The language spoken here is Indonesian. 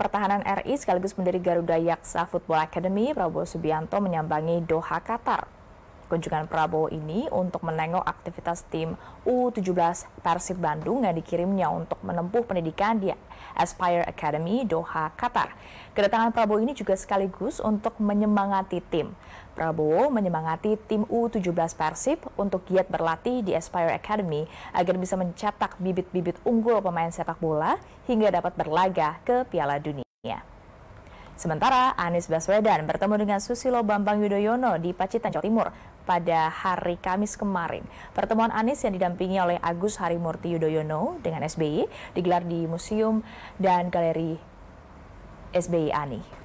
Pertahanan RI sekaligus pendiri Garuda Yaksa Football Academy, Prabowo Subianto menyambangi Doha, Qatar kunjungan Prabowo ini untuk menengok aktivitas tim U17 Persib Bandung yang dikirimnya untuk menempuh pendidikan di Aspire Academy Doha, Qatar. Kedatangan Prabowo ini juga sekaligus untuk menyemangati tim. Prabowo menyemangati tim U17 Persib untuk giat berlatih di Aspire Academy agar bisa mencetak bibit-bibit unggul pemain sepak bola hingga dapat berlaga ke Piala Dunia. Sementara Anies Baswedan bertemu dengan Susilo Bambang Yudhoyono di Pacitan, Jawa Timur pada hari Kamis kemarin. Pertemuan Anies yang didampingi oleh Agus Harimurti Yudhoyono dengan SBI digelar di Museum dan Galeri SBI Ani.